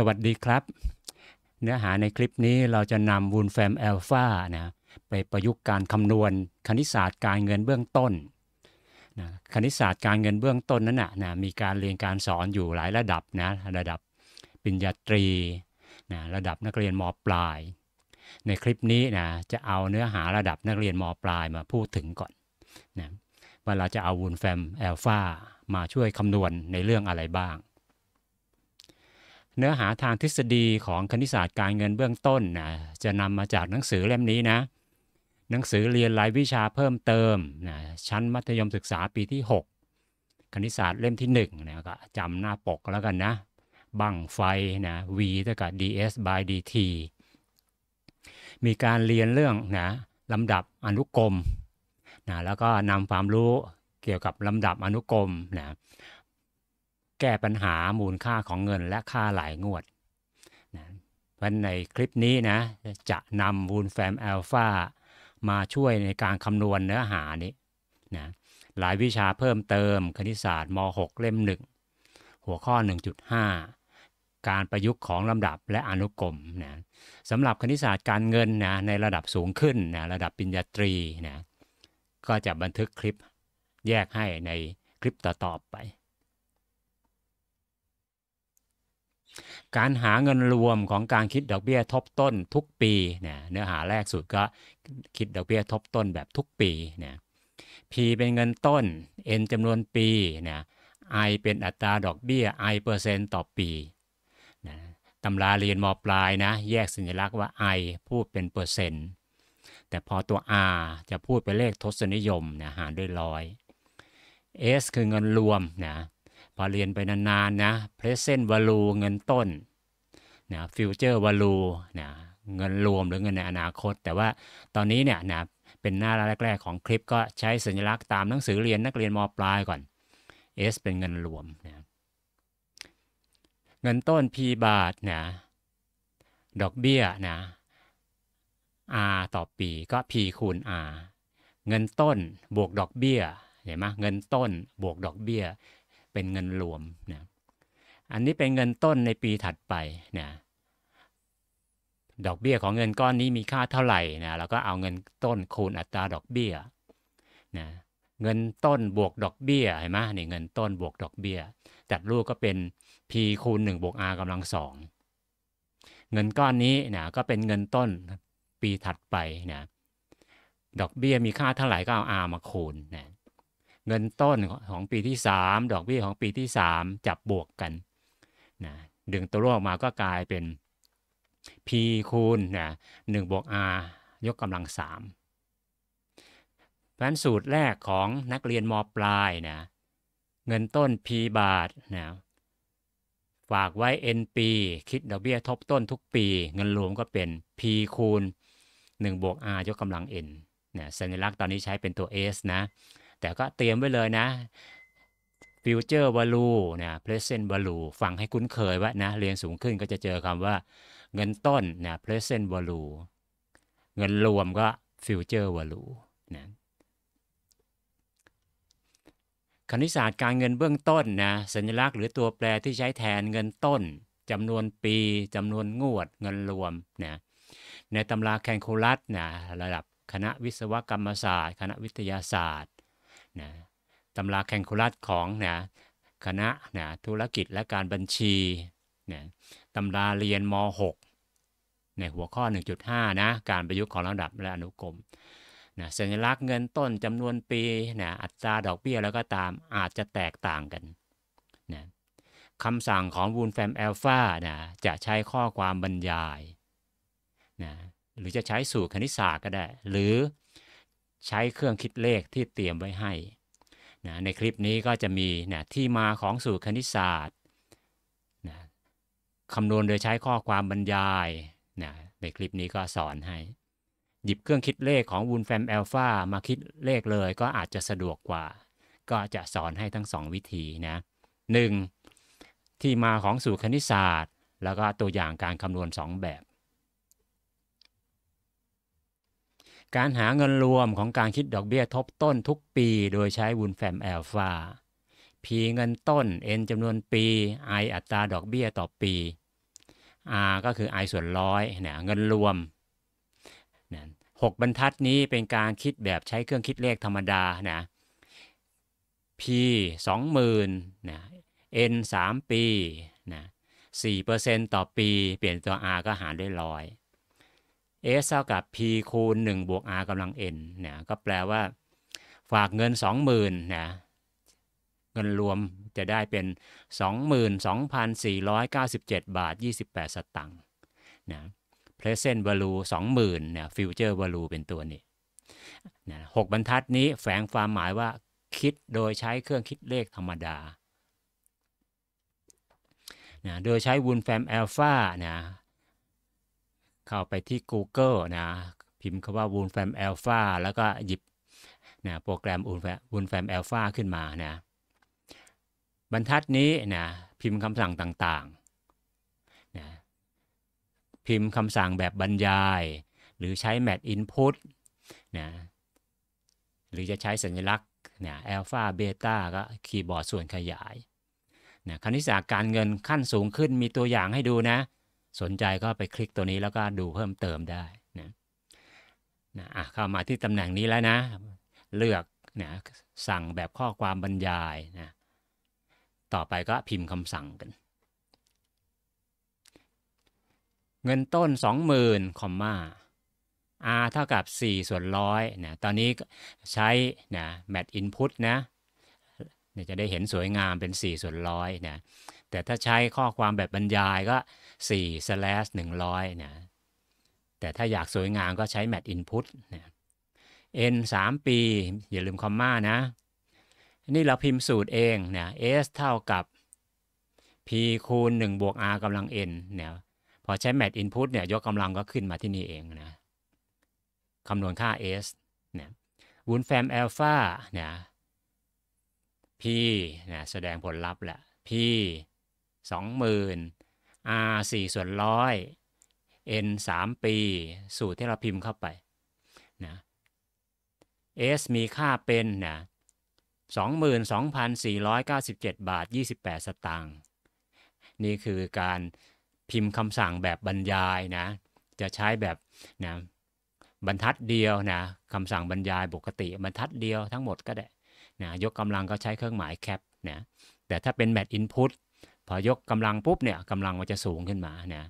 สวัสดีครับ เนื้อหาในคลิปนี้เราจะนำวูลแฟมแอลฟานะไปประยุกต์การคำนวณคณิตศาสตร์การเงินเบื้องต้นนะคณิตศาสตร์การเงินเบื้องต้นนั้นนะนะมีการเรียนการสอนอยู่หลายระดับนะระดับปริญญาตรีนะระดับนักเรียนมปลายในคลิปนี้นะจะเอาเนื้อหาระดับนักเรียนมปลาย มาพูดถึงก่อนนะว่าเราจะเอาวูลแฟมแอลฟามาช่วยคำนวณในเรื่องอะไรบ้างเนื้อหาทางทฤษฎีของคณิตศาสตร์การเงินเบื้องต้นนะจะนำมาจากหนังสือเล่มนี้นะหนังสือเรียนรายวิชาเพิ่มเติมนะชั้นมัธยมศึกษาปีที่ 6 คณิตศาสตร์เล่มที่1นะก็จำหน้าปกแล้วกันนะบังไฟนะ V เท่ากับ ds by dt มีการเรียนเรื่องนะลำดับอนุกรมนะแล้วก็นำความรู้เกี่ยวกับลำดับอนุกรมนะแก้ปัญหามูลค่าของเงินและค่าหลายงวดนะวันในคลิปนี้นะจะนำวูลแฟมอัลฟามาช่วยในการคำนวณเนื้อหานี้นะหลายวิชาเพิ่มเติมคณิตศาสตร์ม .6 เล่ม 1 หัวข้อ 1.5 การประยุกต์ของลำดับและอนุกรมนะสำหรับคณิตศาสตร์การเงินนะในระดับสูงขึ้นนะระดับปริญญาตรีนะก็จะบันทึกคลิปแยกให้ในคลิปต่อๆไปการหาเงินรวมของการคิดดอกเบี้ยทบต้นทุกปี เนี่ยเนื้อหาแรกสุดก็คิดดอกเบี้ยทบต้นแบบทุกปีเนี่ย P เป็นเงินต้น N จำนวนปีเนี่ย I เป็นอัตราดอกเบี้ย I เปอร์เซ็นต์ต่อปีนะตำราเรียนมปลายนะ แยกสัญลักษณ์ว่า I พูดเป็นเปอร์เซ็นต์แต่พอตัว R จะพูดเป็นเลขทศนิยมนะหารด้วยร้อย S คือเงินรวมนะพอเรียนไปนานๆ นะ present value เงินต้น นะ future value นะ เงินรวมหรือเงินในอนาคต แต่ว่าตอนนี้เนี่ยนะ เป็นหน้าแรกๆของคลิปก็ใช้สัญลักษณ์ตามหนังสือเรียนนักเรียนมปลายก่อน S เป็นเงินรวมนะ เงินต้น P บาทนะ ดอกเบี้ยนะ R ต่อปี ก็ P คูณ R เงินต้นบวกดอกเบี้ย เห็นไหมเงินต้นบวกดอกเบี้ยเป็นเงินรวมนะ อันนี้เป็นเงินต้นในปีถัดไปนะ ดอกเบี้ยของเงินก้อนนี้มีค่าเท่าไหร่นะเราก็เอาเงินต้นคูณอัตราดอกเบี้ยนะ เงินต้นบวกดอกเบี้ยเห็นไหมนี่เงินต้นบวกดอกเบี้ย จัดรูปก็เป็น p คูณ1บวก r กำลังสองเงินก้อนนี้นะก็เป็นเงินต้นปีถัดไปนะ ดอกเบี้ยมีค่าเท่าไหร่ก็เอา r มาคูณนะเงินต้นของปีที่ 3 ดอกเบี้ยของปีที่ 3 จับบวกกันนะดึงตัวเลขออกมาก็กลายเป็น p คูณนะหบวก r ยกกำลัง3แผนสูตรแรกของนักเรียนมปลายนะเงินต้น p บาทนะฝากไว้ n ปีคิดดอกเบี้ยทบต้นทุกปี เงินรวมก็เป็น p คูณ 1 บวก r ยกกำลัง n นะสัญลักษณ์ตอนนี้ใช้เป็นตัว s นะแต่ก็เตรียมไว้เลยนะ future value นะ present value ฟังให้คุ้นเคยว่านะ เรียนสูงขึ้นก็จะเจอคำว่า เงินต้นนะ present value เงินรวมก็ future value นะคณิตศาสตร์การเงินเบื้องต้นนะสัญลักษณ์หรือตัวแปรที่ใช้แทนเงินต้นจำนวนปีจำนวนงวดเงินรวมนะในตำราแคนคูลัสนะระดับคณะวิศวกรรมศาสตร์ คณะวิทยาศาสตร์นะตำราแคงคูลัสของนะคณะนะธุรกิจและการบัญชีนะตำราเรียนม .6 ในหัวข้อ 1.5นะการประยุกต์ของระดับและอนุกรมนะสัญลักษณ์เงินต้นจำนวนปีนะอัตราดอกเบี้ยแล้วก็ตามอาจจะแตกต่างกันนะคำสั่งของวูลแฟมแอลฟานะจะใช้ข้อความบรรยายนะหรือจะใช้สูตรคณิตศาสตร์ก็ได้หรือใช้เครื่องคิดเลขที่เตรียมไว้ให้นะในคลิปนี้ก็จะมีนะที่มาของสูตรคณิตศาสตร์นะคำนวณโดยใช้ข้อความบรรยายนะในคลิปนี้ก็สอนให้ หยิบเครื่องคิดเลขของวูลแฟมแอลฟามาคิดเลขเลยก็อาจจะสะดวกกว่า ก็จะสอนให้ทั้งสองวิธีนะหนึ่งที่มาของสูตรคณิตศาสตร์ แล้วก็ตัวอย่างการคำนวณ 2 แบบการหาเงินรวมของการคิดดอกเบี้ยทบต้นทุกปีโดยใช้วุนแฟมแอลฟา P เงินต้น N จำนวนปี I อัตราดอกเบี้ยต่อปี R ก็คือ I ส่วนร้อยนเงินรวมนกหบรรทัดนี้เป็นการคิดแบบใช้เครื่องคิดเลขธรรมดานะ P 20,000นะ N 3 ปีนะ4%ต่อปี เปลี่ยนตัว R ก็หารด้วยร้อยเสเท่ากับ p คูณ 1 บวก r กำลัง n นี่ยก็แปลว่าฝากเงิน 20,000นะเงินรวมจะได้เป็น 22,497 บาท 28สตังค์นะ present value 20,000นะ future value เป็นตัวนี้นะหบรรทัดนี้แฝงความหมายว่าคิดโดยใช้เครื่องคิดเลขธรรมดานะโดยใช้วูลแฟมอัลฟานะเข้าไปที่ Google นะพิมพ์คาว่า Woolfam Alpha แล้วก็หยิบนะโปรแกรม Woolfam Alpha ขึ้นมานะบรรทัดนี้นะพิมพ์คำสั่งต่างๆนะพิมพ์คำสั่งแบบบรรยาย หรือใช้ Mat Input นะหรือจะใช้สัญลักษณ์นะเอลฟาเบต้าก็คีย์บอร์ดส่วนขยายนะคณิตศาสตร์การเงินขั้นสูงขึ้นมีตัวอย่างให้ดูนะสนใจก็ไปคลิกตัวนี้แล้วก็ดูเพิ่มเติมได้นะนะเข้ามาที่ตำแหน่งนี้แล้วนะ เลือกนะสั่งแบบข้อความบรรยายนะต่อไปก็พิมพ์คำสั่งกัน เงินต้น20,000คอมมา r เท่ากับ4ส่วนร้อยนะตอนนี้ใช้นะ mat input นะจะได้เห็นสวยงามเป็น4ส่วนร้อยนะแต่ถ้าใช้ข้อความแบบบรรยายก็4 slash 100นะแต่ถ้าอยากสวยงามก็ใช้ mat input นะ n 3 ปี อย่าลืมคอมม่านะนี่เราพิมพ์สูตรเองนะ s เท่ากับ p คูณ 1 บวก r กำลัง n นะพอใช้ mat input เนี่ยยกกำลังก็ขึ้นมาที่นี่เองนะคำนวณค่า s นะวูนแฟมแอลฟานะ p นะแสดงผลลัพธ์แหละ p 20,000 r 4ส่วนร้อย n 3ปี สูตรที่เราพิมพ์เข้าไปนะ s มีค่าเป็นนะ22,497 บาท 28 สตางค์นี่คือการพิมพ์คำสั่งแบบบรรยายนะจะใช้แบบนะบรรทัดเดียวนะคำสั่งบรรยายปกติบรรทัดเดียวทั้งหมดก็ได้นะยกกำลังก็ใช้เครื่องหมายแคปนะแต่ถ้าเป็นแมทอินพุตพอยกกำลังปุ๊บเนี่ยกำลังมันจะสูงขึ้นมาเนี่ย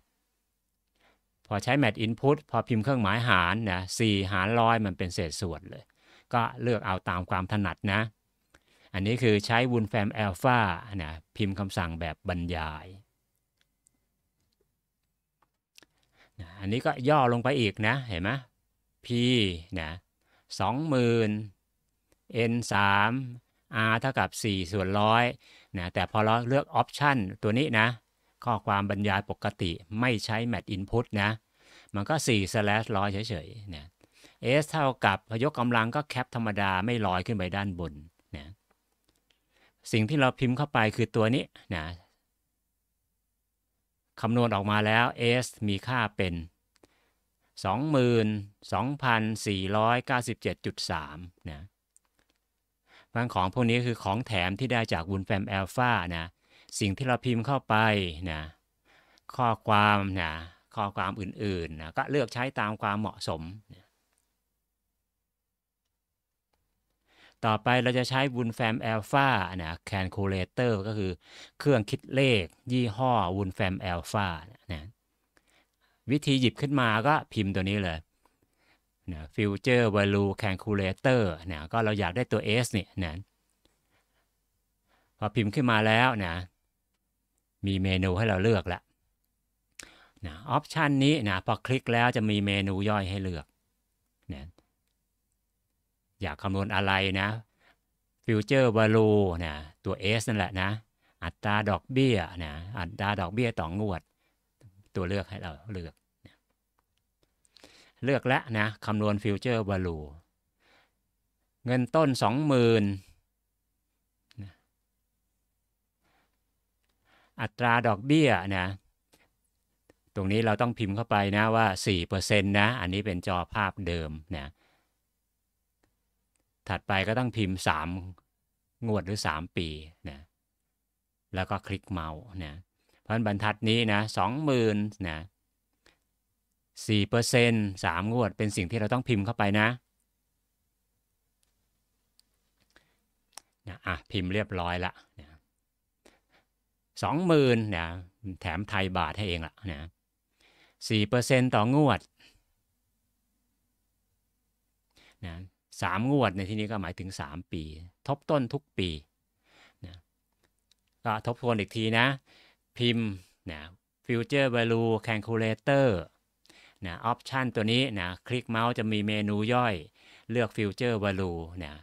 พอใช้แมทอินพุตพอพิมพ์เครื่องหมายหารนะสี่หารร้อยมันเป็นเศษส่วนเลย ก็เลือกเอาตามความถนัดนะ อันนี้คือใช้วูลแฟมแอลฟานะพิมพ์คำสั่งแบบบรรยายนะอันนี้ก็ย่อลงไปอีกนะ เห็นไหม p นะสองหมื่น n สาม r เท่ากับ 4 ส่วนร้อยนะแต่พอเราเลือกออปชันตัวนี้นะ ข้อความบรรยายปกติไม่ใช้ mat input นะ มันก็4 100ร้อยเฉยๆนะ s เท่ากับพยกกำลังก็แคปธรรมดาไม่ลอยขึ้นไปด้านบนนะสิ่งที่เราพิมพ์เข้าไปคือตัวนี้นะคำนวณออกมาแล้ว s มีค่าเป็น 22,497.3 นะางของพวกนี้คือของแถมที่ได้จากบุลแฟมแอลฟานะสิ่งที่เราพิมพ์เข้าไปนะข้อความนะข้อความอื่นๆนะก็เลือกใช้ตามความเหมาะสมนะต่อไปเราจะใช้บุลแฟมแอลฟานะแคนคูลเลเตอร์ก็คือเครื่องคิดเลขยี่ห้อบุลแฟมแอลฟานะวิธีหยิบขึ้นมาก็พิมพ์ตัวนี้เลยนะฟิวเจอร์วลูแคนคูลเลเตอร์นะก็เราอยากได้ตัว S เนี่ยนะพอพิมพ์ขึ้นมาแล้วนะมีเมนูให้เราเลือกแล้วนะออปชันนี้นะพอคลิกแล้วจะมีเมนูย่อยให้เลือกนะอยากคำนวณอะไรนะฟิวเจอร์วลูนะตัว S นั่นแหละนะอัตราดอกเบี้ยนะอัตราดอกเบี้ยต่องงวดตัวเลือกให้เราเลือกเลือกแล้วนะ คำนวณฟิวเจอร์วาลูเงินต้น 20,000นอัตราดอกเบี้ยนะ ตรงนี้เราต้องพิมพ์เข้าไปนะว่า 4%นะ อันนี้เป็นจอภาพเดิมนะถัดไปก็ต้องพิมพ์ 3 งวดหรือ 3 ปีนะแล้วก็คลิกเมาส์นะเพราะบรรทัดนี้นะ20,000นะ4% 3งวด เป็นสิ่งที่เราต้องพิมพ์เข้าไปนะอ่ะพิมพ์เรียบร้อยละสองหมื่นนะแถมไทยบาทให้เองละนะสี่เปอร์เซ็นต่องวดนะสามงวดในที่นี้ก็หมายถึงสามปี ทบต้นทุกปีนะก็ทบทวนอีกทีนะ พิมพ์นะ future value calculator นะออปชันตัวนี้นะคลิกเมาส์จะมีเมนูย่อยเลือกฟิวเจอร์วลูเนะ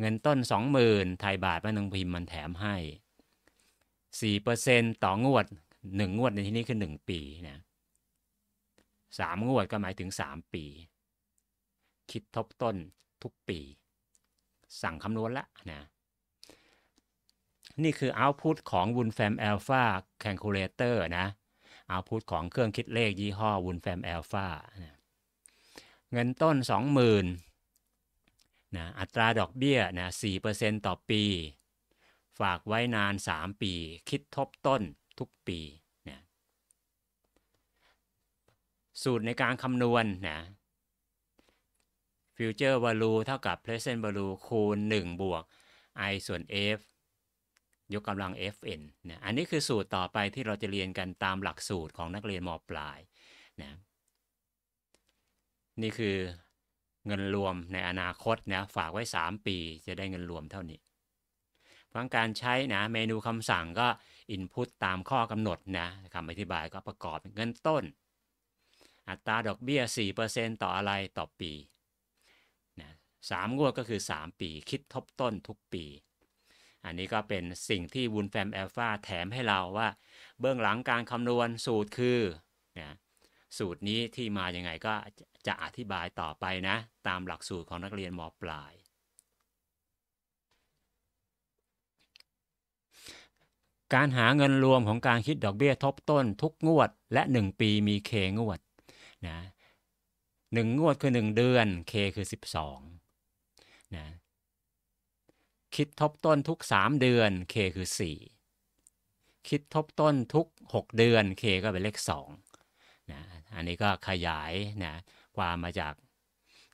เงินต้น 20,000 ไทยบาทป้านึงพิมพ์มันแถมให้ 4%ต่องวด 1 งวดในที่นี้คือ 1 ปีนะ3งวด ก็หมายถึง 3 ปี คิดทบต้นทุกปี สั่งคำนวณละนะนี่คือาต์พุตของ w u n f a m Alpha c a l c u l a t o ์นะเอาพุทของเครื่องคิดเลขยี่ห้อวุลแฟมแอลฟาเงินต้น 20,000นะอัตราดอกเบี้ยนะ4%ต่อปี ฝากไว้นาน 3 ปี คิดทบต้นทุกปีนะสูตรในการคำนวณนะฟิวเจอร์วัลูเท่ากับ present value คูณ 1 บวก i ส่วน f ยกกำลัง Fn นะอันนี้คือสูตรต่อไปที่เราจะเรียนกันตามหลักสูตรของนักเรียนม ปลายนะนี่คือเงินรวมในอนาคตนะฝากไว้ 3 ปีจะได้เงินรวมเท่านี้ ฟังการใช้นะ เมนูคำสั่งก็ Input ตามข้อกำหนดนะคำอธิบายก็ประกอบเงินต้น อัตราดอกเบี้ย 4%ต่ออะไรต่อปีนะ3งวดก็คือ 3 ปี คิดทบต้นทุกปีอันนี้ก็เป็นสิ่งที่วุลแฟมแอลฟาแถมให้เราว่าเบื้องหลังการคำนวณสูตรคือนะสูตรนี้ที่มาอย่างไงก็จะอธิบายต่อไปนะ ตามหลักสูตรของนักเรียนมปลาย การหาเงินรวมของการคิดดอกเบี้ยทบต้นทุกงวดและ 1 ปีมีเคงวดนะหงวดคือ 1 เดือนเคคือ 12 นะคิดทบต้นทุก 3 เดือน K คือ 4 คิดทบต้นทุก 6 เดือน K ก็เป็นเลข2นะอันนี้ก็ขยายนะ ความมาจาก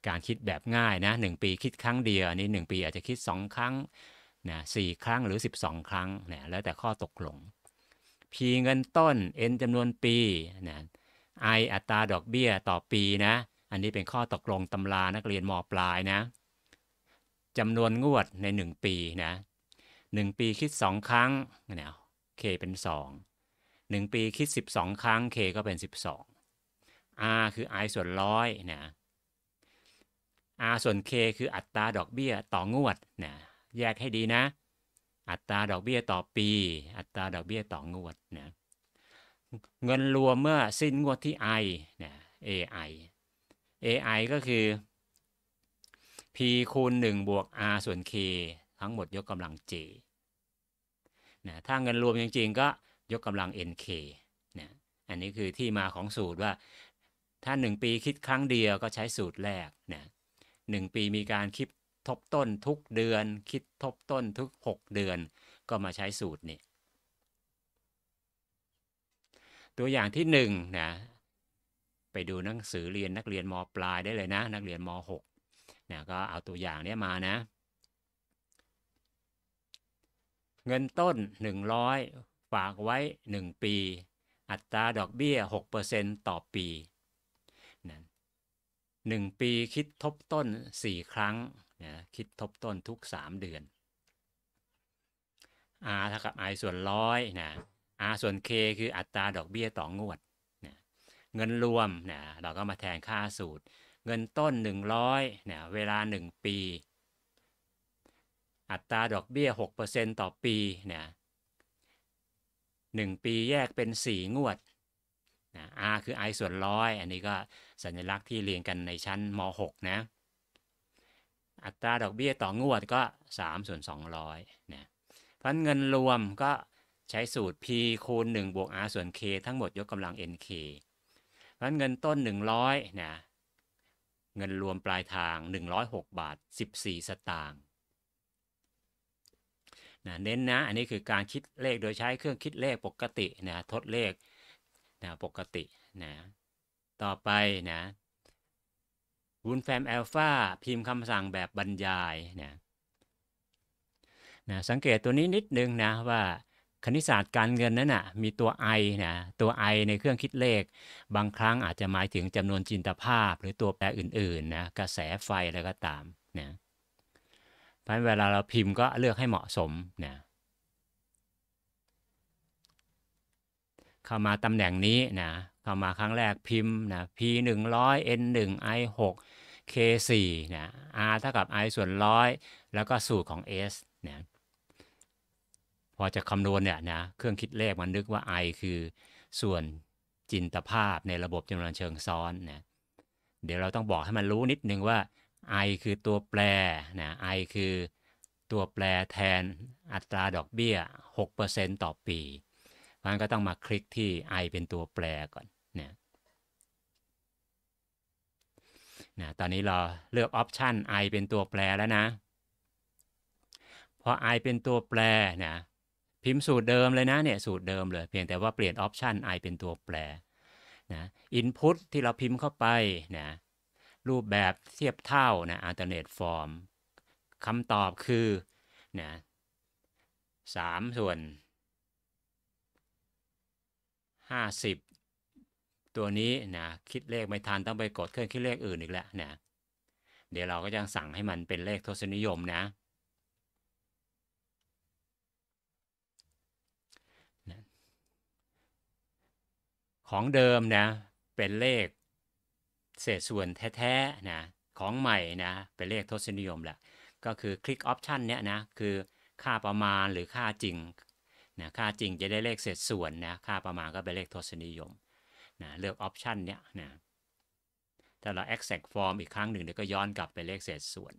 การคิดแบบง่ายนะ1ปีคิดครั้งเดียว อันนี้1ปี อาจจะคิด 2 ครั้งนะ4ครั้งหรือ 12 ครั้งนะแล้วแต่ข้อตกลง P เงินต้น N จำนวนปีนะ I อัตราดอกเบี้ยต่อปีนะ อันนี้เป็นข้อตกลงตำรานักเรียนมปลายนะจำนวนงวดใน 1 ปีนะ1ปีคิด 2 ครั้งเนี่ยเคเป็น 2 1 ปี คิด 12 ครั้ง k ก็เป็น 12 r คือ i ส่วนร้อยนะ r ส่วน k คืออัตราดอกเบี้ยต่องวดนะแยกให้ดีนะ อัตราดอกเบี้ยต่อปี อัตราดอกเบี้ยต่องวดนะเงินรวมเมื่อสิ้นงวดที่ i นะ ai ai ก็คือ p คูณ1 บวก r ส่วน k ทั้งหมดยกกำลัง j นะถ้าเงินรวมจริงๆ ก็ยกกำลัง nk นะอันนี้คือที่มาของสูตรว่าถ้า 1 ปีคิดครั้งเดียวก็ใช้สูตรแรกนะหปีมีการคิดทบต้นทุกเดือนคิดทบต้นทุก 6 เดือนก็มาใช้สูตรนี้ตัวอย่างที่1นะไปดูหนังสือเรียนนักเรียนมปลายได้เลยนะนักเรียนม6นะก็เอาตัวอย่างเนี้ยมานะ เงินต้น 100 ฝากไว้ 1 ปี อัตราดอกเบี้ย 6%ต่อปีนะ1ปีคิดทบต้น 4 ครั้งนะคิดทบต้นทุก 3 เดือน R เท่ากับ I ส่วนร้อยนะ R ส่วน K คืออัตราดอกเบี้ยต่องวดนะเงินรวมนะเราก็มาแทนค่าสูตรเงินต้น 100เนี่ย เวลา 1 ปี อัตราดอกเบี้ย 6%ต่อปี เนี่ยหนึ่งปีแยกเป็น 4 งวดนะ R คือ I ส่วนร้อยอันนี้ก็สัญลักษณ์ที่เรียนกันในชั้นม .6 นะ อัตราดอกเบี้ยต่องวดก็ 3 ส่วน 200นะเพราะเงินรวมก็ใช้สูตร P คูณ1บวก R ส่วน K ทั้งหมดยกกำลัง NK เพราะเงินต้น 100นะเงินรวมปลายทาง 106 บาท 14 สตางค์นะเน้นนะอันนี้คือการคิดเลขโดยใช้เครื่องคิดเลขปกติ นะ ทดเลขนะปกติ นะ ต่อไป นะวุนแฟมแอลฟาพิมพ์คำสั่งแบบบรรยายนะนะ สังเกตตัวนี้นิดนึงนะว่าคณิตศาสตร์การเงินนั้นนะ่ะมีตัว i นะตัว i ในเครื่องคิดเลข บางครั้งอาจจะหมายถึงจำนวนจินตภาพหรือตัวแปรอื่นๆนะกระแสไฟอะไรก็ตามนะเพราะเวลาเราพิมพ์ก็เลือกให้เหมาะสมนะเข้ามาตำแหน่งนี้นะเข้ามาครั้งแรกพิมพ์นะ p 1 0 0 n 1 i 6 k 4นะ r เท่ากับ i ส่วนร้อยแล้วก็สูตรของ s นะพอจะคำนวณเนี่ยนะ เครื่องคิดเลขมันนึกว่า i คือ ส่วนจินตภาพในระบบจำนวนเชิงซ้อนนะเดี๋ยวเราต้องบอกให้มันรู้นิดนึงว่า i คือตัวแปรนะ i คือตัวแปรแทนอัตราดอกเบี้ย 6%ต่อปีมันก็ต้องมาคลิกที่ i เป็นตัวแปรก่อนนะนะตอนนี้เราเลือกออปชัน i เป็นตัวแปรแล้วนะพอ i เป็นตัวแปรนะพิมพ์สูตรเดิมเลยนะเนี่ยสูตรเดิมเลยเพียงแต่ว่าเปลี่ยนออปชัน i เป็นตัวแปรนะอินพุตที่เราพิมพ์เข้าไปนะรูปแบบเทียบเท่านะเทอร์เนทฟอร์มคำตอบคือนะสามส่วนห้าสิบตัวนี้นะคิดเลขไม่ทัน ต้องไปกดเครื่องคิดเลขอื่นอีกแล้วนะเดี๋ยวเราก็จะสั่งให้มันเป็นเลขทศนิยมนะของเดิมนะเป็นเลขเศษส่วนแท้ๆนะของใหม่นะเป็นเลขทศนิยมแหละก็คือคลิกออปชันเนี้ยนะคือค่าประมาณหรือค่าจริงนะค่าจริงจะได้เลขเศษส่วนนะค่าประมาณก็เป็นเลขทศนิยมนะเลือกออปชันเนี้ยนะถ้าเรา exact form อีกครั้งหนึ่งเดี๋ยวก็ย้อนกลับไปเลขเศษส่วน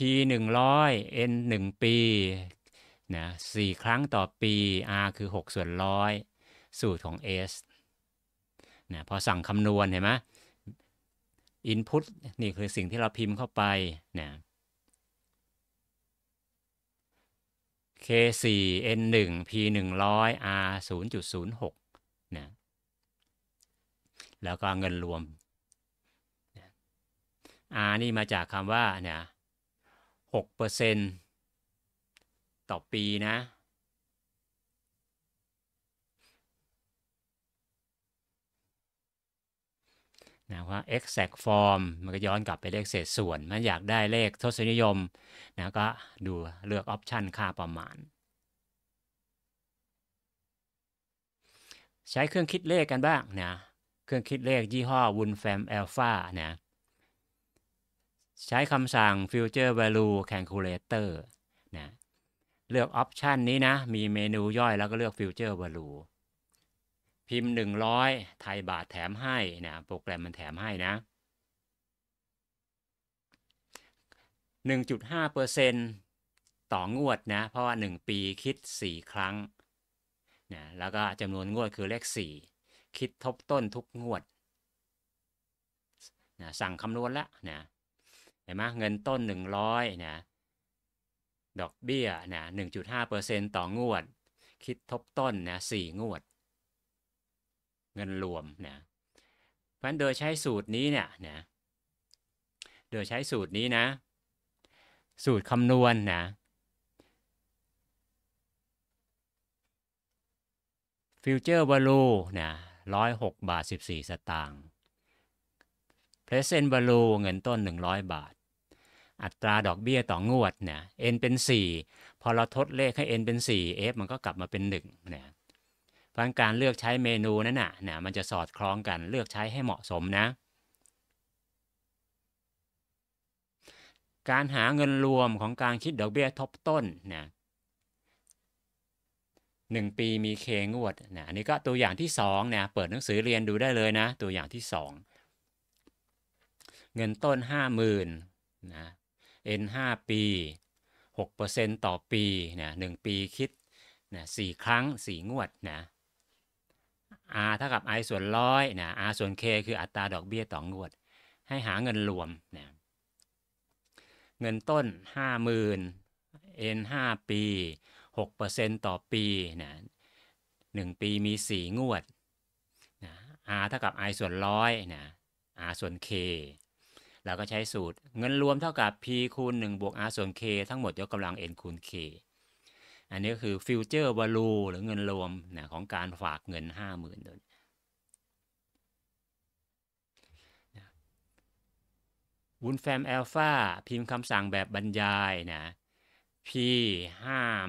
p 100 n 1 ปีนะ4ครั้งต่อปี r คือ6ส่วนร้อยสูตรของ s นะพอสั่งคำนวณเห็นไหม input นี่คือสิ่งที่เราพิมพ์เข้าไปนะ k4 n1 p 100 r 0.06นะแล้วก็เงินรวม r นี่มาจากคำว่าเนี่ย6%ต่อปีนะนะ ว่า exact form มันก็ย้อนกลับไปเลขเศษส่วน มันอยากได้เลขทศนิยมนะก็ดูเลือกออปชันค่าประมาณ ใช้เครื่องคิดเลขกันบ้างนะเครื่องคิดเลขยี่ห้อ w u n f a m Alpha นะใช้คำสั่ง future value calculator นะเลือกออปชันนี้นะ มีเมนูย่อยแล้วก็เลือก future value พิมพ์ 100 ไทยบาทแถมให้นะโปรแกรมมันแถมให้นะ 1.5%ต่องวดนะ เพราะว่า 1 ปีคิด 4 ครั้งนะแล้วก็จำนวนงวดคือเลข 4 คิดทบต้นทุกงวดนะสั่งคำนวณแล้วนะเห็นไหมเงินต้น 100นะดอกเบี้ยนะ1.5%ต่องวด คิดทบต้นนะ4งวด เงินรวมนะเพราะนั้นโดยใช้สูตรนี้เนี่ยนะโดยใช้สูตรนี้นะสูตรคำนวณนนะฟิวเจอร์วอลูนะร้อยหกบาทสิบี่สตางค์พรสเซนต์ a อลูเงินต้น 100 บาทอัตราดอกเบี้ยต่องวดเนี่ย n เป็น 4 พอเราทดเลขให้ n เป็น 4 f มันก็กลับมาเป็น 1 เนี่ยพันการเลือกใช้เมนูนั้นน่ะเนี่ยมันจะสอดคล้องกันเลือกใช้ให้เหมาะสมนะ การหาเงินรวมของการคิดดอกเบี้ยทบต้นนะหนี่งปีมีเคงวดนะอันนี้ก็ตัวอย่างที่เนีนะเปิดหนังสือเรียนดูได้เลยนะ ตัวอย่างที่ 2 เงินต้น 50,000ื่นนะ N 5ปี 6%ต่อปีนะหปีคิดนะ4ครั้ง 4 งวดนะ R เท่ากับ I ส่วนร้อยนะ R ส่วน K คืออัตรา ดอกเบี้ย ต่องวด ให้หาเงินรวมนะเงินต้น 50,000 N 5ปี 6%ต่อปีนะ1ปี มี 4 งวดนะ R เท่ากับ I ส่วนร้อยนะ R ส่วน K เราก็ใช้สูตรเงินรวมเท่ากับ p คูณ1บวก r ส่วน k ทั้งหมดยกกำลัง n คูณ k อันนี้ก็คือฟิวเจอร์ วาลูหรือเงินรวมนะของการฝากเงิน 50,000ดอลวุนแฟมแอลฟาพิมพ์คำสั่งแบบบรรยายนะ p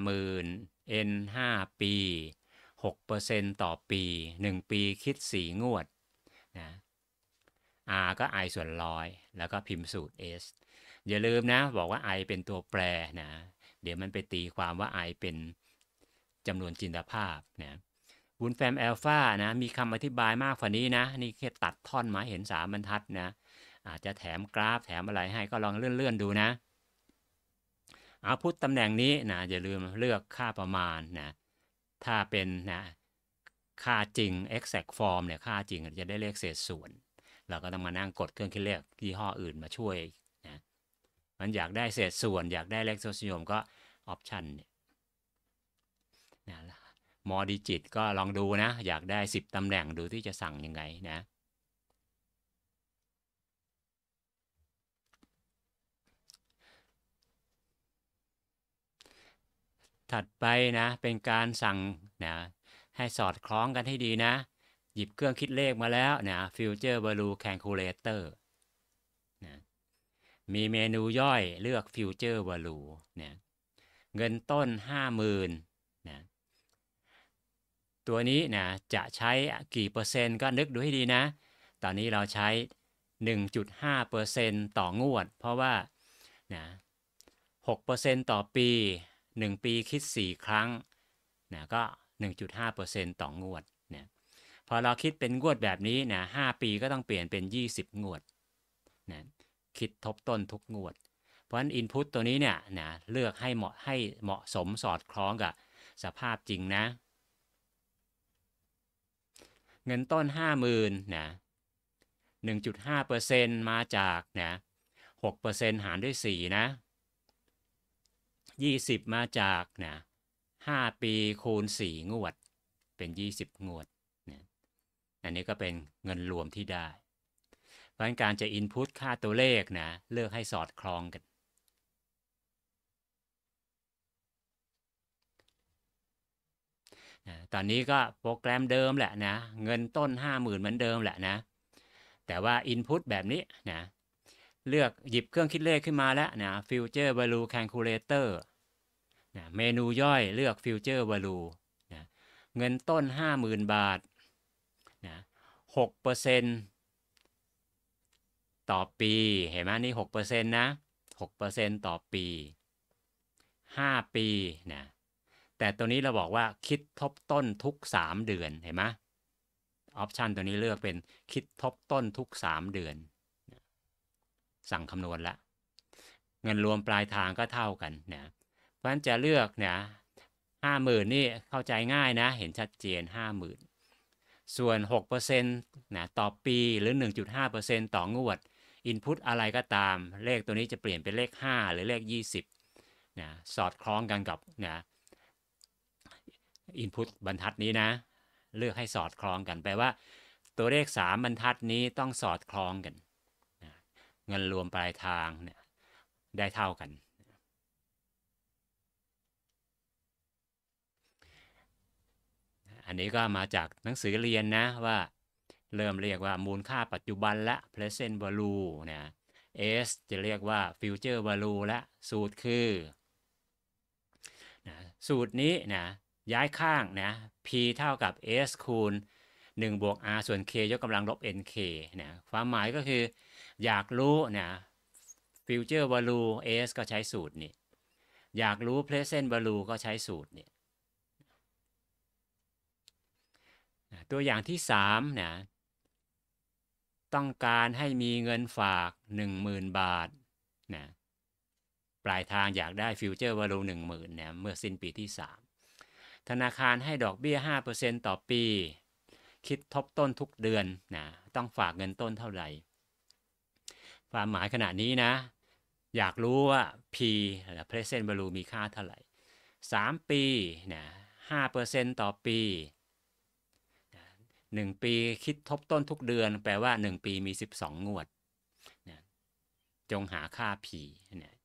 50,000 n 5 ปี 6%ต่อปี 1 ปีคิด 4 งวดนะ r ก็ i ส่วนร้อย แล้วก็พิมพ์สูตร s อย่าลืมนะ บอกว่า i เป็นตัวแปรนะ เดี๋ยวมันไปตีความว่า i เป็นจำนวนจินตภาพนะวุนแฟมแอลฟานะ มีคำอธิบายมากกว่านี้นะ นี่แค่ตัดท่อนมาเห็นสามบรรทัดนะ อาจจะแถมกราฟแถมอะไรให้ก็ลองเลื่อน ๆดูนะ เอาพุทตำแหน่งนี้นะอย่าลืมเลือกค่าประมาณนะ ถ้าเป็นนะ ค่าจริง exact form เนี่ย ค่าจริงจะได้เลขเศษส่วนเราก็ต้องมานั่งกดเครื่องคิดเลขยี่ห้ออื่นมาช่วยนะมันอยากได้เศษส่วนอยากได้เลขโซนิยมก็ออปชันเนี่ยนะมอดิจิตก็ลองดูนะ อยากได้ 10 ตำแหน่งดูที่จะสั่งยังไงนะ ถัดไปนะเป็นการสั่งนะให้สอดคล้องกันให้ดีนะหยิบเครื่องคิดเลขมาแล้วนะฟิ Future บลูแค c a l เลเตอร์นะมีเมนูย่อยเลือกฟิ t เ r อร์ l ลูนะเงินต้น 50,000นะตัวนี้นะจะใช้กี่เปอร์เซ็นต์ก็นึกดูให้ดีนะ ตอนนี้เราใช้ 1.5%ต่องวดเพราะว่านะ6%ต่อปี 1 ปีคิด 4 ครั้งนะก็ 1.5%ต่องวดพอเราคิดเป็นงวดแบบนี้นะห้าปีก็ต้องเปลี่ยนเป็น 20 งวดนะคิดทบต้นทุกงวด เพราะฉะนั้นอินพุตตัวนี้เนี่ยนะเลือกให้เหมาะให้เหมาะสมสอดคล้องกับ สภาพจริงนะ เงินต้น 50,000นะ1.5%มาจากนะ6%หารด้วย 4นะ20 มาจากนะ5ปีคูณ 4 งวดเป็น 20 งวดอันนี้ก็เป็นเงินรวมที่ได้ เพราะการจะอินพุตค่าตัวเลขนะเลือกให้สอดคล้องกัน ตอนนี้ก็โปรแกรมเดิมแหละนะ เงินต้น 50,000เหมือนเดิมแหละนะ แต่ว่า input แบบนี้นะเลือกหยิบเครื่องคิดเลขขึ้นมาแล้วนะ future value calculator นะเมนูย่อยเลือก future value นะเงินต้น 50,000 บาท6%ต่อปีเห็นไหมนี่6%นะ6%ต่อปี 5 ปีนะแต่ตัวนี้เราบอกว่าคิดทบต้นทุก 3 เดือนเห็นไหมออปชันตัวนี้เลือกเป็นคิดทบต้นทุก 3 เดือน สั่งคำนวณละเงินรวมปลายทางก็เท่ากันนะเพราะฉะนั้นจะเลือกเนี่ยห้าหมื่นนี่เข้าใจง่ายนะเห็นชัดเจนห้าหมื่นส่วน6%นะต่อปีหรือ 1.5%ต่องวด Input อะไรก็ตามเลขตัวนี้จะเปลี่ยนเป็นเลข 5 หรือเลข 20นะสอดคล้องกันกับนะ Input บรรทัดนี้นะ เลือกให้สอดคล้องกันแปลว่าตัวเลข 3 บรรทัดนี้ต้องสอดคล้องกันนะเงินรวมปลายทางเนี่ยได้เท่ากันอันนี้ก็มาจากหนังสือเรียนนะว่า เริ่มเรียกว่ามูลค่าปัจจุบันละ present value นะ S จะเรียกว่า future value ละสูตรคือนะสูตรนี้นะย้ายข้างนะ p เท่ากับ s คูณ 1บวก r ส่วน k ยกกำลังลบ nk นะความหมายก็คือ อยากรู้นะ future value s ก็ใช้สูตรนี้อยากรู้ present value ก็ใช้สูตรนี้ตัวอย่างที่3นะต้องการให้มีเงินฝาก 10,000 บาทนะปลายทางอยากได้ฟิวเจอร์วอลูหนึ่งหมื่นเนี่ยเมื่อสิ้นปีที่ 3 ธนาคารให้ดอกเบี้ย 5%ต่อปี คิดทบต้นทุกเดือนนะต้องฝากเงินต้นเท่าไหร่ความหมายขณะนี้นะอยากรู้ว่า P หรือ present value มีค่าเท่าไหร่ 3 ปีนะ5%ต่อปีหนึ่งปี คิด ทบ ต้นทุกเดือนแปลว่าหนึ่งปี มีสิบสองงวด จงหาค่าผีเนี่ย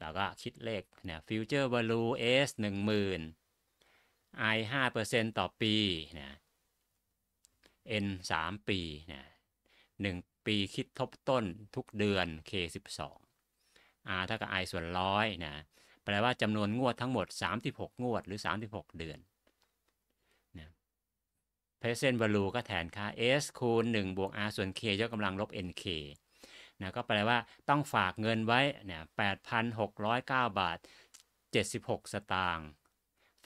เราก็ คิดเลขเนี่ยฟิวเจอร์วอลูเอสหนึ่งมื่นไอห้าเปอร์เซ็นต์ต่อ ปีเนี่ยเอ็นสามปีเนี่ยหนึ่งปี คิดทบ ต้นทุกเดือน K12 R เท่ากับไอส่วนร้อยนะแปลว่าจำนวนงวดทั้งหมด 36 งวด หรือ 36 เดือน present value ก็แทนค่า s คูณ1บวก r ส่วน k ยกกำลังลบ nk นะก็แปลว่าต้องฝากเงินไว้เนี่ย8,609 บาท 76 สตางค์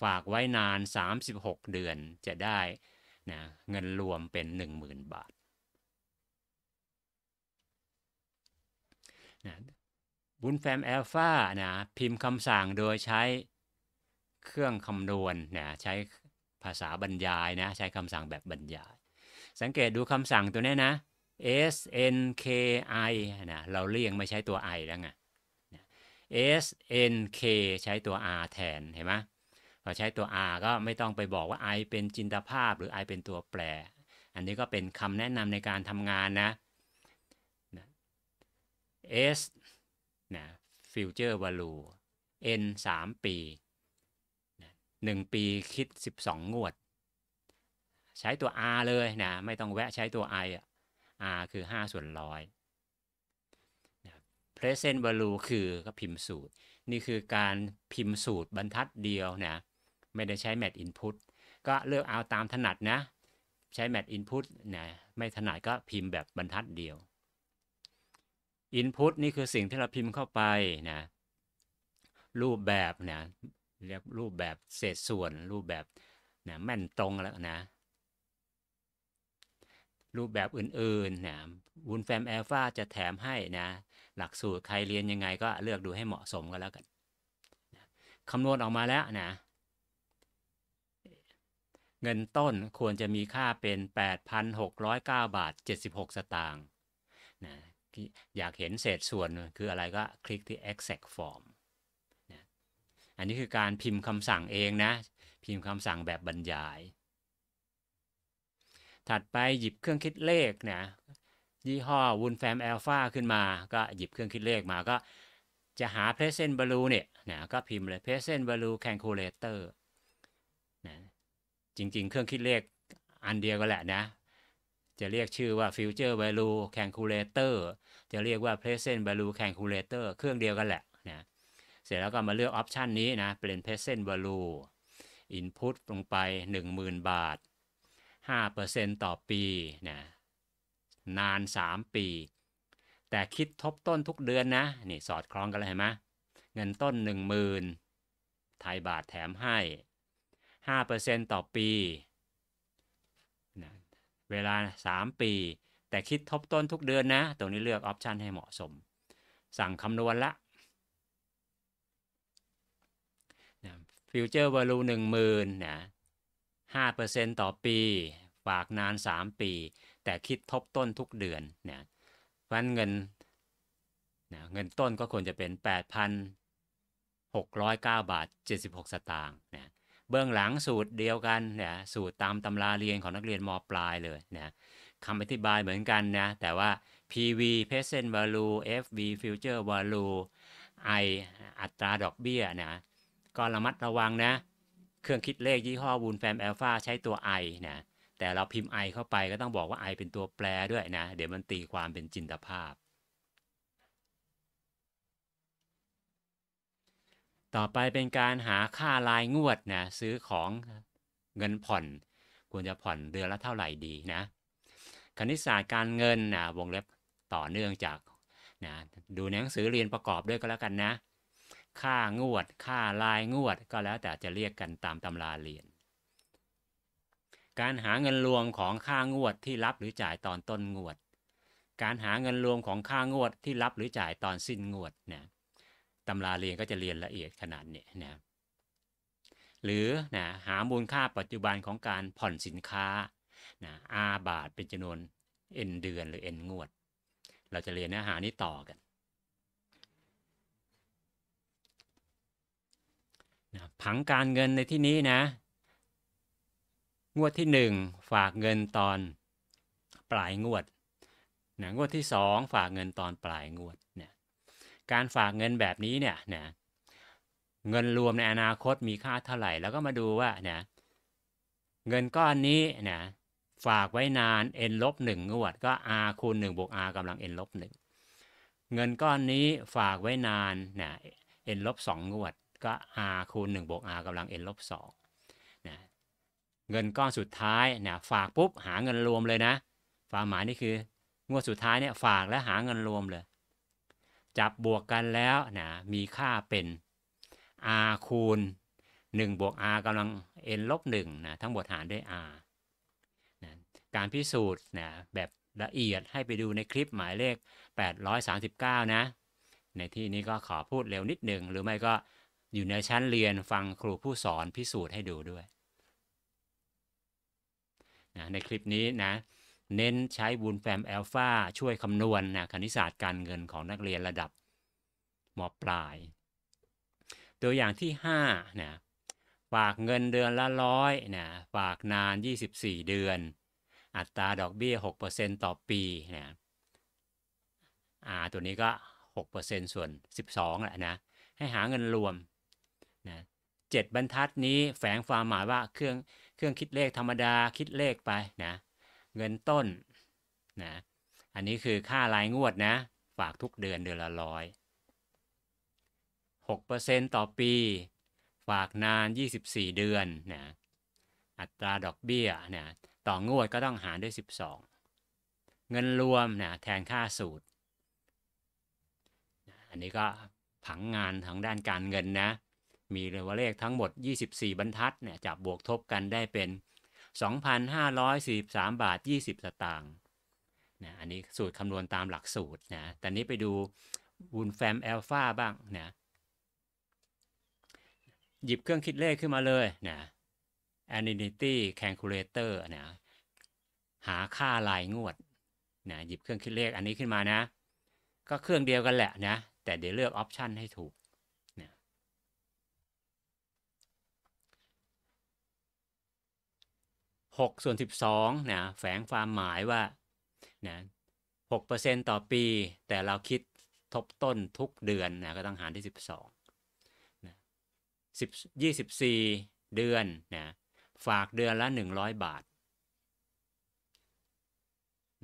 ฝากไว้นาน 36 เดือนจะได้นะเงินรวมเป็น 10,000 บาทนะบุญแฟมแอลฟานะพิมพ์คำสั่งโดยใช้เครื่องคำนวณนะใช้ภาษาบรรยายนะใช้คำสั่งแบบบรรยาย สังเกตดูคำสั่งตัวนี้นะ S N K I นะเราเรียงไม่ใช้ตัว I แล้วไง S N K ใช้ตัว R แทนเห็นไหมพอใช้ตัว R ก็ไม่ต้องไปบอกว่า I เป็นจินตภาพหรือ I เป็นตัวแปร อันนี้ก็เป็นคำแนะนำในการทำงานนะ S นะ future value N 3 ปีหนึ่งปีคิด 12 งวด ใช้ตัว R เลยนะ ไม่ต้องแวะใช้ตัว I อ่ะ R คือ5ส่วนร้อย present value คือก็พิมพ์สูตรนี่คือการพิมพ์สูตรบรรทัดเดียวนะไม่ได้ใช้ mat input ก็เลือกเอาตามถนัดนะ ใช้ mat input นะไม่ถนัดก็พิมพ์แบบบรรทัดเดียว input นี่คือสิ่งที่เราพิมพ์เข้าไปนะ รูปแบบนะเรียกรูปแบบเศษส่วนรูปแบบนะแม่นตรงแล้วนะ รูปแบบอื่นๆนะวุนแฟมแอลฟาจะแถมให้นะหลักสูตรใครเรียนยังไงก็เลือกดูให้เหมาะสมก็แล้วกันคำนวณออกมาแล้วนะเงินต้นควรจะมีค่าเป็น 8,609 บาท 76 สตางค์นะอยากเห็นเศษส่วนคืออะไรก็คลิกที่ exact form อันนี้คือการพิมพ์คำสั่งเองนะ พิมพ์คำสั่งแบบบรรยาย ถัดไปหยิบเครื่องคิดเลขนะยี่ห้อวูนแฟมแอลฟาขึ้นมาก็หยิบเครื่องคิดเลขมาก็จะหา present value เนี่ยนะก็พิมพ์เลย present value calculator นะจริงๆ เครื่องคิดเลขอันเดียวกันแหละนะจะเรียกชื่อว่า future value calculator จะเรียกว่า present value calculator เครื่องเดียวกันแหละนะเสร็จแล้วก็มาเลือกออปชันนี้นะ เป็น present value input ลงไป 10,000 บาท 5%ต่อปีนะนาน 3 ปี แต่คิดทบต้นทุกเดือนนะนี่สอดคล้องกันเลยเห็นไหมเงินต้น 10,000ไทยบาทแถมให้ 5%ต่อปีนะเวลา 3 ปี แต่คิดทบต้นทุกเดือนนะ ตรงนี้เลือกออปชันให้เหมาะสม สั่งคำนวณละฟิวเจอร์วอลูหนึ่งหมื่นนะห้าเปอร์เซ็นต่อปีฝากนานสามปี แต่คิดทบต้นทุกเดือนนะเพราะเงินนะเงินต้นก็ควรจะเป็นแปดพันหกร้อยเก้าบาทเจหกสตางค์นะเบื้องหลังสูตรเดียวกันนะสูตรตามตำราเรียนของนักเรียนมปลายเลยนะคำอธิบายเหมือนกันนะแต่ว่า PV present value FV future value I อัตราดอกเบี้ยนะก็ระมัดระวังนะ เครื่องคิดเลขยี่ห้อวูลแฟมแอลฟาใช้ตัว i นะ แต่เราพิมพ์ i เข้าไปก็ต้องบอกว่า i เป็นตัวแปรด้วยนะ เดี๋ยวมันตีความเป็นจินตภาพ ต่อไปเป็นการหาค่ารายงวดนะซื้อของเงินผ่อนควรจะผ่อนเดือนละเท่าไหร่ดีนะ คณิตศาสตร์การเงินนะวงเล็บต่อเนื่องจากนะดูหนังสือเรียนประกอบด้วยก็แล้วกันนะค่างวดค่าลายงวดก็แล้วแต่จะเรียกกันตามตำราเรียน การหาเงินรวมของค่างวดที่รับหรือจ่ายตอนต้นงวด การหาเงินรวมของค่างวดที่รับหรือจ่ายตอนสิ้นงวดนะตำราเรียนก็จะเรียนละเอียดขนาดนี้นะหรือนะหามูลค่าปัจจุบันของการผ่อนสินค้านะอาบาทเป็นจำนวน n เดือนหรือ n งวด เราจะเรียนเนื้อหานี้ต่อกันนะผังการเงินในที่นี้นะงวดที่ 1 ฝากเงินตอนปลายงวดนะงวดที่ 2 ฝากเงินตอนปลายงวดเนี่ยการฝากเงินแบบนี้เนี่ยนะเงินรวมในอนาคตมีค่าเท่าไหร่แล้วก็มาดูว่านะเงินก้อนนี้นะฝากไว้นาน n ลบ1งวดก็ r คูณ1บวก r กำลัง n ลบ1เงินก้อนนี้ฝากไว้นานนะ n ลบ2งวดก็ r คูณ 1บวก r กำลัง n ลบ2นะเงินก้อนสุดท้ายนะฝากปุ๊บ หาเงินรวมเลยนะความหมายนี่คืองวดสุดท้ายเนี่ยฝากและหาเงินรวมเลย จับบวกกันแล้วนะมีค่าเป็น r คูณ 1บวก r กำลัง n ลบ1นะทั้งหมดหารด้วย r นะการพิสูจน์นะแบบละเอียดให้ไปดูในคลิปหมายเลข 839นะ ในที่นี้ก็ขอพูดเร็วนิดหนึ่ง หรือไม่ก็อยู่ในชั้นเรียนฟังครูผู้สอนพิสูจน์ให้ดูด้วยนะในคลิปนี้นะเน้นใช้บูลแฟมแอลฟาช่วยคำนวณนะคณิตศาสตร์การเงินของนักเรียนระดับมปลาย ตัวอย่างที่5นะฝากเงินเดือนละร้อยนะฝากนาน 24 เดือน อัตราดอกเบี้ย 6%ต่อปีนะอ่าตัวนี้ก็ 6%ส่วน 12แหละนะ ให้หาเงินรวมนะเจ็ดบรรทัดนี้แฝงความหมายว่าเครื่องเครื่องคิดเลขธรรมดาคิดเลขไปนะเงินต้นนะอันนี้คือค่ารายงวดนะฝากทุกเดือนเดือนละร้อยหกเปอร์เซ็นต่อปี ฝากนาน 24 เดือนนะอัตราดอกเบี้ยนะต่องวดก็ต้องหารด้วย 12 เงินรวมนะแทนค่าสูตร อันนี้ก็ผังงานทางด้านการเงินนะมีเลขเลขทั้งหมด 24 บรรทัด เนี่ยจับบวกทบกันได้เป็น 2,543 บาท 20 สตางค์ นะ อันนี้สูตรคำนวณตามหลักสูตรนะแต่นี้ไปดูวูลแฟมแอลฟาบ้าง นะ หยิบเครื่องคิดเลขขึ้นมาเลย นะ Annuity Calculator นะหาค่ารายงวด นะ หยิบเครื่องคิดเลขอันนี้ขึ้นมานะ ก็เครื่องเดียวกันแหละนะ แต่เดี๋ยวเลือกออปชันให้ถูก6ส่วน12นะแฝงความหมายว่านะ6%ต่อปี แต่เราคิดทบต้นทุกเดือนนะก็ต้องหารที่ 12นะ10 24 เดือนนะฝากเดือนละ 100 บาท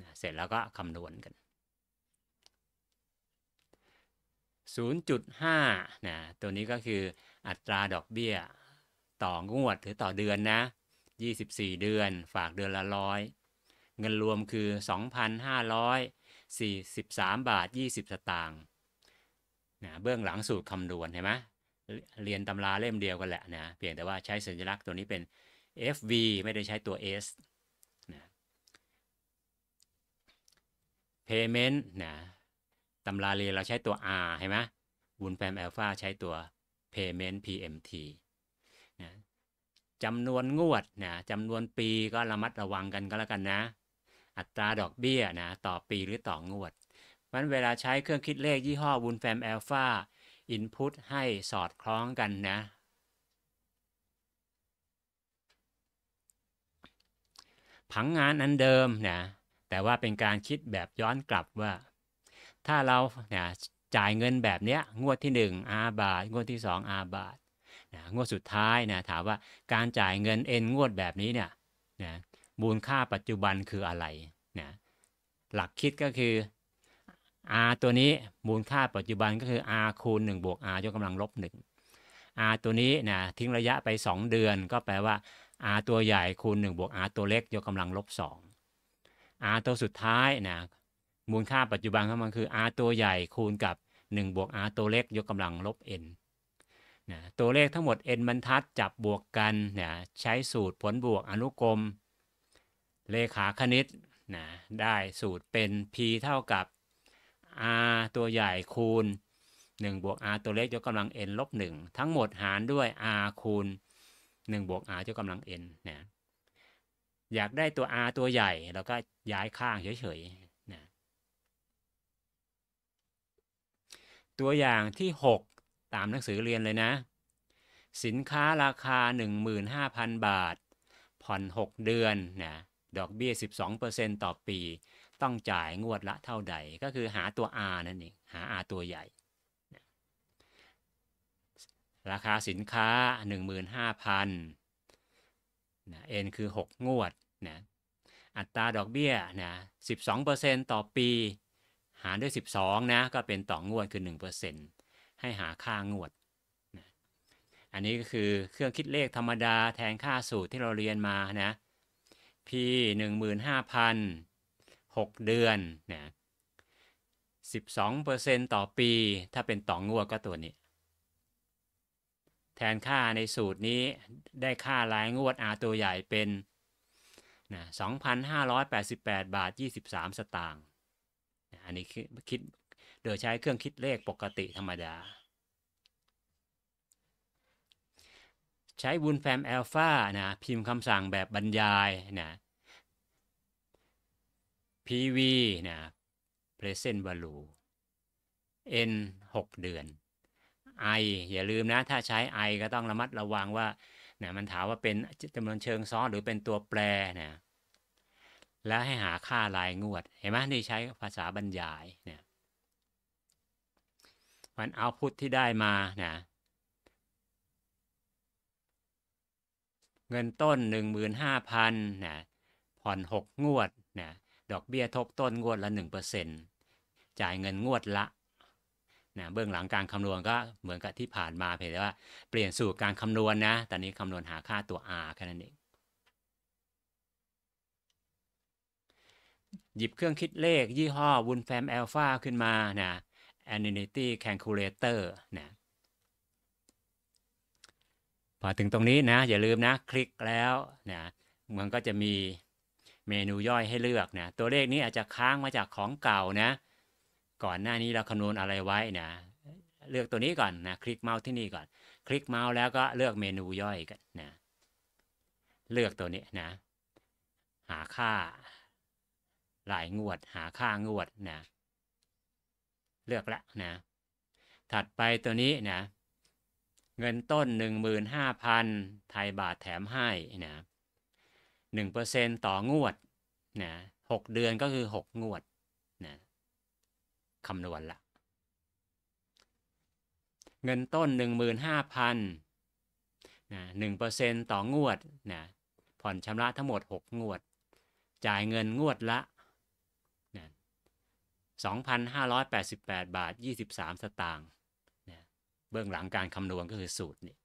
นะเสร็จแล้วก็คำนวณกัน 0.5นะตัวนี้ก็คืออัตราดอกเบี้ยต่องวดหรือต่อเดือนนะ24 เดือนฝากเดือนละร้อยเงินรวมคือ 2,543 บาท 20สตางค์นะเบื้องหลังสูตรคำนวณเห็นไหมเรียนตำราเล่มเดียวกันแหละนะเพียงแต่ว่าใช้สัญลักษณ์ตัวนี้เป็น FV ไม่ได้ใช้ตัว S นะ Payment นะตำราเรียนเราใช้ตัว R เห็นไหมบุญแปมแอลฟาใช้ตัว Payment PMT จำนวนงวดนะจำนวนปีก็ระมัดระวังกันก็แล้วกันนะ อัตราดอกเบี้ยนะต่อปีหรือต่องวดมันเวลาใช้เครื่องคิดเลขยี่ห้อบุลแฟมแอลฟาอินพุตให้สอดคล้องกันนะผังงานอันเดิมนะแต่ว่าเป็นการคิดแบบย้อนกลับว่า ถ้าเราเนะจ่ายเงินแบบเนี้ยงวดที่ 1 R บาท งวดที่ 2 R บาทนะงวดสุดท้ายนะถามว่าการจ่ายเงินเอ็นงวดแบบนี้เนี่ยนะมูลค่าปัจจุบันคืออะไรนะหลักคิดก็คือ r ตัวนี้มูลค่าปัจจุบันก็คือ r คูณ1บวก r ยกกำลังลบ1 r ตัวนี้นะทิ้งระยะไป 2 เดือน ก็แปลว่า r ตัวใหญ่คูณ1บวก r ตัวเล็ก ยกกำลังลบ2 r ตัวสุดท้ายนะมูลค่าปัจจุบันของมันคือ r ตัวใหญ่คูณกับ1บวก r ตัวเล็กยกกำลังลบ n นะตัวเลขทั้งหมด n บรรทัดจับบวกกันนะใช้สูตรผลบวกอนุกรมเลขาคณิตนะได้สูตรเป็น p เท่ากับ r ตัวใหญ่คูณ1บวก r ตัวเล็กยกกำลัง n ลบ 1ทั้งหมดหารด้วย r คูณ1บวก r ยกกำลัง n นะอยากได้ตัว r ตัวใหญ่เราก็ย้ายข้างเฉยๆนะตัวอย่างที่ 6ตามหนังสือเรียนเลยนะสินค้าราคา 15,000 บาท ผ่อน 6 เดือนนะดอกเบี้ย 12%ต่อปี ต้องจ่ายงวดละเท่าใดก็คือหาตัว R นั่นเองหา R ตัวใหญ่ ราคาสินค้า 15,000นะ N คือ 6 งวดนะอัตราดอกเบี้ยนะ12%ต่อปี หารด้วย 12นะก็เป็นต่องวดคือ 1%ให้หาค่างวด อันนี้ก็คือเครื่องคิดเลขธรรมดาแทนค่าสูตรที่เราเรียนมานะ p 15,000 6 เดือนนะ12%ต่อปี ถ้าเป็นต่องวดก็ตัวนี้ แทนค่าในสูตรนี้ได้ค่ารายงวด R ตัวใหญ่เป็นนะ2,588 บาท 23 สตางค์อันนี้คิดรือใช้เครื่องคิดเลขปกติธรรมดา ใช้บุลแฟมอัลฟานะ พิมพ์คำสั่งแบบบรรยาย นะ pv นะ present value n 6 เดือน i อย่าลืมนะ ถ้าใช้ i ก็ต้องระมัดระวังว่านะมันถามว่าเป็นจำนวนเชิงซ้อน หรือเป็นตัวแปรนะแล้วให้หาค่าลายงวด เห็นไหม นี่ใช้ภาษาบรรยายเนี่ยมันเอาพุทธที่ได้มานะเงินต้น 15,000นะผ่อน6 งวดนะดอกเบี้ยทบต้นงวดละ 1%จ่ายเงินงวดละนะเบื้องหลังการคำนวณก็เหมือนกับที่ผ่านมาเพียงแต่ว่าเปลี่ยนสู่การคำนวณนะ ตอนนี้คำนวณหาค่าตัว r แค่นั้นเอง หยิบเครื่องคิดเลขยี่ห้อวุลแฟมแอลฟาขึ้นมานะ annuity calculator นะพอถึงตรงนี้นะ อย่าลืมนะคลิกแล้วนะมันก็จะมีเมนูย่อยให้เลือกนะ ตัวเลขนี้อาจจะค้างมาจากของเก่านะ ก่อนหน้านี้เราคำนวณอะไรไว้นะ เลือกตัวนี้ก่อนนะคลิกเมาส์ที่นี่ก่อน คลิกเมาส์แล้วก็เลือกเมนูย่อยกันนะเลือกตัวนี้นะ หาค่า หลาย งวดหาค่างวดนะเลือกละนะ ถัดไปตัวนี้นะ เงินต้น 15,000ไทยบาทแถมให้นะ1%ต่องวดนะ6เดือนก็คือ 6 งวดนะคำนวณละ เงินต้น 15,000นะ1%ต่องวดนะ ผ่อนชำระทั้งหมด 6 งวด จ่ายเงินงวดละ2,588 บาท 23 สตางค์เบื้องหลังการคำนวณก็คือสูตรนี่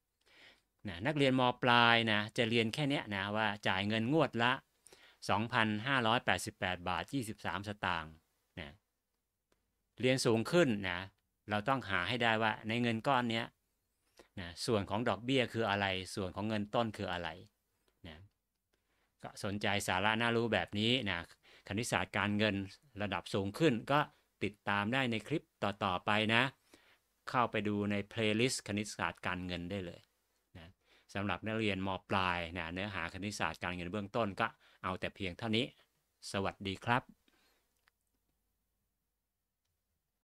นะนักเรียนมปลายนะจะเรียนแค่นี้นะว่าจ่ายเงินงวดละ 2,588 บาท 23 สตางค์นะเรียนสูงขึ้นนะเราต้องหาให้ได้ว่าในเงินก้อนนี้นะส่วนของดอกเบี้ยคืออะไรส่วนของเงินต้นคืออะไรนะก็สนใจสาระน่ารู้แบบนี้นะคณิตศาสตร์การเงินระดับสูงขึ้นก็ติดตามได้ในคลิปต่อๆไปนะ เข้าไปดูในเพลย์ลิสต์คณิตศาสตร์การเงินได้เลยนะสำหรับนักเรียนมปลายนะเนื้อหาคณิตศาสตร์การเงินเบื้องต้นก็เอาแต่เพียงเท่านี้สวัสดีครับ